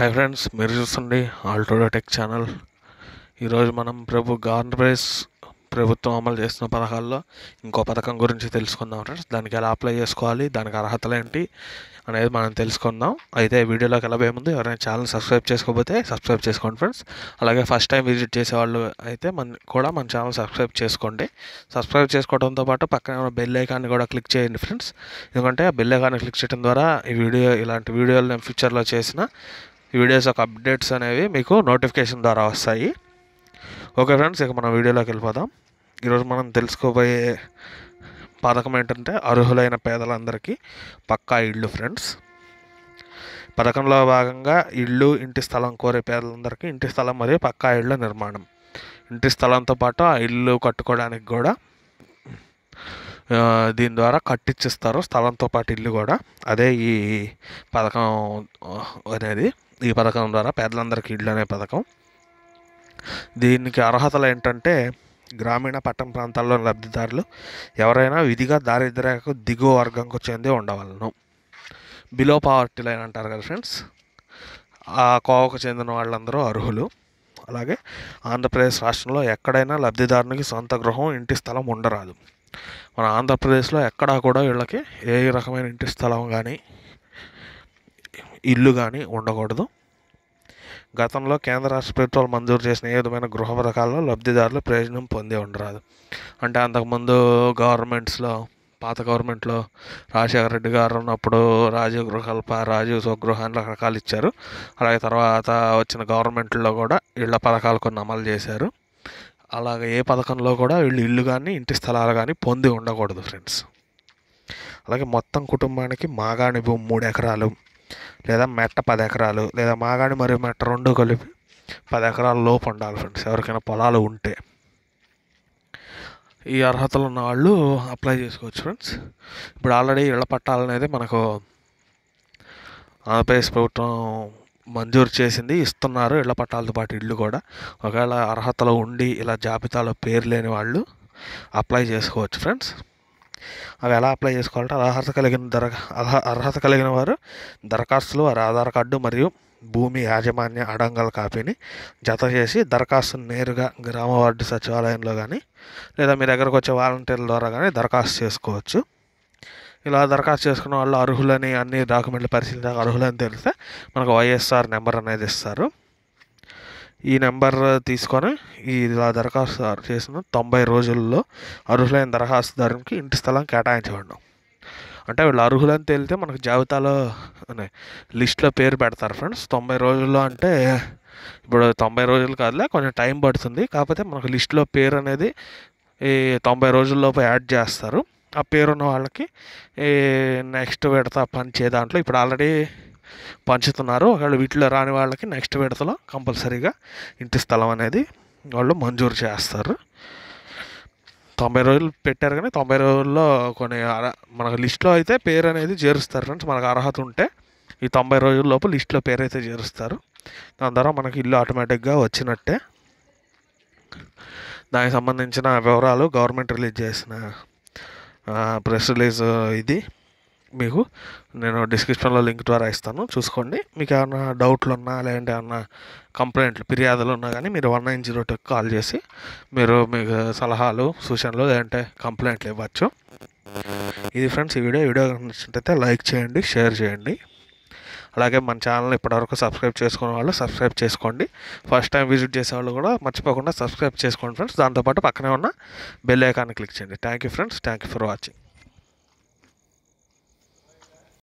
hi friends మీరు చూస్తుండే ఆల్టోడో tech channel ఈరోజు మనం ప్రభు ప్రైస్ ప్రభుత్వం అమలు చేస్తున్న పథకాల్లో ఇంకో పథకం గురించి తెలుసుకుందాం ఫ్రెండ్స్ దానికి ఎలా అప్లై చేసుకోవాలి దానికి అర్హతలు ఏంటి అనేది మనం తెలుసుకుందాం అయితే వీడియోలోకి ఎలా ముందు ఎవరైనా ఛానల్ సబ్స్క్రైబ్ చేసుకోకపోతే సబ్స్క్రైబ్ చేసుకోండి ఫ్రెండ్స్ అలాగే ఫస్ట్ టైం విజిట్ చేసేవాళ్ళు అయితే మన కూడా మన ఛానల్ సబ్స్క్రైబ్ చేసుకోండి సబ్స్క్రైబ్ చేసుకోవడంతో పాటు పక్కన ఉన్న బెల్ ఐకాన్ని కూడా క్లిక్ చేయండి ఫ్రెండ్స్ ఎందుకంటే ఆ బెల్ ఐకాన్ని క్లిక్ చేయడం ద్వారా ఈ వీడియో ఇలాంటి వీడియోలు నేను ఫ్యూచర్లో చేసిన ఈ వీడియోస్ యొక్క అప్డేట్స్ అనేవి మీకు నోటిఫికేషన్ ద్వారా వస్తాయి ఓకే ఫ్రెండ్స్ ఇక మనం వీడియోలోకి వెళ్ళిపోదాం ఈరోజు మనం తెలుసుకోబోయే పథకం ఏంటంటే అర్హులైన పేదలందరికీ పక్కా ఇళ్ళు ఫ్రెండ్స్ పథకంలో భాగంగా ఇళ్ళు ఇంటి స్థలం కోరే పేదలందరికీ ఇంటి స్థలం మరియు పక్కా ఇళ్ళ నిర్మాణం ఇంటి స్థలంతో పాటు ఆ ఇల్లు కట్టుకోవడానికి కూడా దీని ద్వారా కట్టించిస్తారు స్థలంతో పాటు ఇల్లు కూడా అదే ఈ పథకం అనేది ఈ పథకం ద్వారా పేదలందరికీ ఇళ్ళు అనే పథకం దీనికి అర్హతలు ఏంటంటే గ్రామీణ పట్టణ ప్రాంతాల్లోని లబ్ధిదారులు ఎవరైనా విధిగా దారిద్ర్యకు దిగువ వర్గంకు చెంది ఉండవలను బిలో పావర్టీ లైన్ అంటారు కదా ఫ్రెండ్స్ ఆ కోవకు చెందిన వాళ్ళందరూ అర్హులు అలాగే ఆంధ్రప్రదేశ్ రాష్ట్రంలో ఎక్కడైనా లబ్ధిదారునికి సొంత గృహం ఇంటి స్థలం ఉండరాదు మన ఆంధ్రప్రదేశ్లో ఎక్కడా కూడా వీళ్ళకి ఏ రకమైన ఇంటి స్థలం కానీ ఇల్లు కానీ ఉండకూడదు గతంలో కేంద్ర రాష్ట్ర ప్రభుత్వాలు మంజూరు చేసిన ఏ విధమైన గృహ పథకాల్లో లబ్ధిదారులు ప్రయోజనం పొంది ఉండరాదు అంటే అంతకుముందు గవర్నమెంట్స్లో పాత గవర్నమెంట్లో రాజశేఖర రెడ్డి గారు ఉన్నప్పుడు రాజీవ్ గృహల్ప రాజీవ్ స్వగృహాన్ని రకరకాలు ఇచ్చారు అలాగే తర్వాత వచ్చిన గవర్నమెంట్లో కూడా ఇళ్ల పథకాలు కొన్ని అమలు చేశారు అలాగే ఏ పథకంలో కూడా వీళ్ళు ఇల్లు కానీ ఇంటి స్థలాలు కానీ పొంది ఉండకూడదు ఫ్రెండ్స్ అలాగే మొత్తం కుటుంబానికి మాగాణి భూమి మూడు ఎకరాలు లేదా మెట్ట పది ఎకరాలు లేదా మాగాడి మరియు మెట్ట రెండు కలిపి పది ఎకరాల లోపు ఉండాలి ఫ్రెండ్స్ ఎవరికైనా పొలాలు ఉంటే ఈ అర్హతలు ఉన్న వాళ్ళు అప్లై చేసుకోవచ్చు ఫ్రెండ్స్ ఇప్పుడు ఆల్రెడీ ఇళ్ల పట్టాలు అనేది మనకు ఆంధ్రప్రదేశ్ ప్రభుత్వం మంజూరు చేసింది ఇస్తున్నారు ఇళ్ల పట్టాలతో పాటు ఇళ్ళు కూడా ఒకవేళ అర్హతలో ఉండి ఇలా జాబితాలో పేరు లేని వాళ్ళు అప్లై చేసుకోవచ్చు ఫ్రెండ్స్ అవి ఎలా అప్లై చేసుకోవాలంటే అర్హత కలిగిన దర అర్హత కలిగిన వారు దరఖాస్తులు వారి ఆధార్ కార్డు మరియు భూమి యాజమాన్య అడంగల కాపీని జత చేసి దరఖాస్తును నేరుగా గ్రామ వార్డు సచివాలయంలో కానీ లేదా మీ దగ్గరకు వచ్చే వాలంటీర్ల ద్వారా కానీ దరఖాస్తు చేసుకోవచ్చు ఇలా దరఖాస్తు చేసుకున్న వాళ్ళు అర్హులని అన్ని డాక్యుమెంట్లు పరిశీలించాక అర్హులని తెలిస్తే మనకు వైఎస్ఆర్ నెంబర్ అనేది ఇస్తారు ఈ నెంబర్ తీసుకొని ఈ దరఖాస్తు చేసిన తొంభై రోజుల్లో అర్హులైన దరఖాస్తుదారునికి ఇంటి స్థలం కేటాయించబడడం అంటే వీళ్ళు అర్హులని తేలితే మనకు జాబితాలో లిస్ట్లో పేరు పెడతారు ఫ్రెండ్స్ తొంభై రోజుల్లో అంటే ఇప్పుడు తొంభై రోజులు కాదులే కొంచెం టైం పడుతుంది కాకపోతే మనకు లిస్ట్లో పేరు అనేది ఈ తొంభై రోజుల్లోపు యాడ్ చేస్తారు ఆ పేరున్న వాళ్ళకి నెక్స్ట్ విడత పనిచే దాంట్లో ఇప్పుడు ఆల్రెడీ పంచుతున్నారు ఒకవేళ వీటిలో రాని వాళ్ళకి నెక్స్ట్ విడతలో కంపల్సరీగా ఇంటి స్థలం అనేది వాళ్ళు మంజూరు చేస్తారు తొంభై రోజులు పెట్టారు కానీ తొంభై రోజుల్లో కొన్ని మనకు లిస్ట్లో అయితే పేరు అనేది చేరుస్తారు ఫ్రెండ్స్ మనకు అర్హత ఉంటే ఈ తొంభై రోజుల లోపు లిస్ట్లో పేరు అయితే చేరుస్తారు దాని ద్వారా మనకి ఇల్లు ఆటోమేటిక్గా వచ్చినట్టే దానికి సంబంధించిన వివరాలు గవర్నమెంట్ రిలీజ్ చేసిన ప్రెస్ రిలీజ్ ఇది మీకు నేను డిస్క్రిప్షన్లో లింక్ ద్వారా ఇస్తాను చూసుకోండి మీకు ఏమైనా డౌట్లు ఉన్నా లేదంటే ఏమన్నా కంప్లైంట్లు ఫిర్యాదులు ఉన్నా కానీ మీరు వన్ నైన్ జీరో టూకి కాల్ చేసి మీరు మీకు సలహాలు సూచనలు లేదంటే కంప్లైంట్లు ఇవ్వచ్చు ఇది ఫ్రెండ్స్ ఈ వీడియో వీడియో నచ్చినట్టయితే లైక్ చేయండి షేర్ చేయండి అలాగే మన ఛానల్ని ఇప్పటివరకు సబ్స్క్రైబ్ చేసుకున్న వాళ్ళు సబ్స్క్రైబ్ చేసుకోండి ఫస్ట్ టైం విజిట్ చేసే వాళ్ళు కూడా మర్చిపోకుండా సబ్స్క్రైబ్ చేసుకోండి ఫ్రెండ్స్ దాంతోపాటు పక్కనే ఉన్న బెల్ ఐకాన్ క్లిక్ చేయండి thank you friends thank you for watching